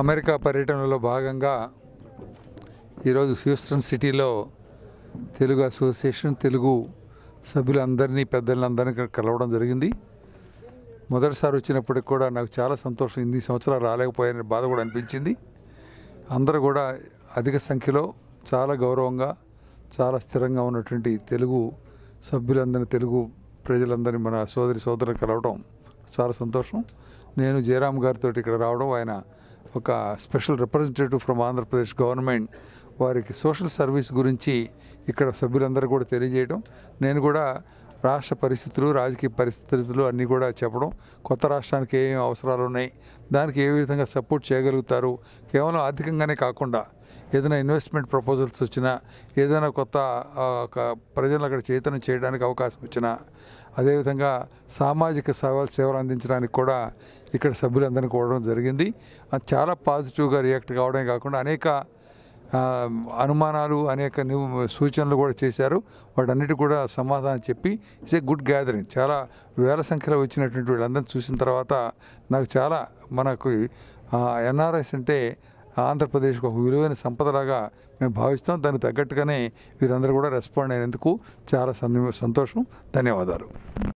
America పర్యటనలో భాగంగా ఈరోజు హ్యూస్టన్ సిటీలో తెలుగు అసోసియేషన్ తెలుగు సభ్యులందరినీ పెద్దలందరినీ కలవడం జరిగింది మొదటిసారి వచ్చినప్పటికి కూడా నాకు చాలా సంతోషం ఇన్ని సంవత్సరాలు రాలేకపోయాయని బాధ కూడా అనిపించింది అందరూ కూడా అధిక సంఖ్యలో చాలా గౌరవంగా చాలా స్థిరంగా ఉన్నటువంటి తెలుగు సభ్యులందరినీ తెలుగు ప్రజలందరినీ మన సోదరి సోదరులు కలవడం చాలా సంతోషం నేను జయరామ్ గారితో ఇక్కడ రావడం ఆయన ఒక special representative from Andhra Pradesh government వారికి సోషల్ సర్వీస్ గురించి ఇక్కడ సభ్యులందరూ కూడా తెలియజేయడం నేను కూడా రాష్ట్ర పరిస్థితులు రాజకీయ పరిస్థితులు అన్నీ కూడా చెప్పడం కొత్త రాష్ట్రానికి ఏమేమి అవసరాలు ఉన్నాయి దానికి ఏ విధంగా సపోర్ట్ చేయగలుగుతారు కేవలం ఆర్థికంగానే కాకుండా ఏదైనా ఇన్వెస్ట్మెంట్ ప్రపోజల్స్ వచ్చినా ఏదైనా కొత్త ప్రజలు అక్కడ చైతన్యం చేయడానికి అవకాశం వచ్చినా అదేవిధంగా సామాజిక సేవలు సేవలు అందించడానికి కూడా ఇక్కడ సభ్యులందరినీ కూడడం జరిగింది చాలా పాజిటివ్గా రియాక్ట్ కావడమే కాకుండా అనేక అనుమానాలు అనేక సూచనలు కూడా చేశారు వాటన్నిటి కూడా సమాధానం చెప్పి ఇట్స్ ఏ గుడ్ గ్యాదరింగ్ చాలా వేల సంఖ్యలో వచ్చినటువంటి వీళ్ళందరినీ చూసిన తర్వాత నాకు చాలా మనకు ఎన్ఆర్ఎస్ అంటే ఆంధ్రప్రదేశ్కి ఒక విలువైన సంపదలాగా మేము భావిస్తాం దానికి తగ్గట్టుగానే వీరందరూ కూడా రెస్పాండ్ అయినందుకు చాలా సంతోషం ధన్యవాదాలు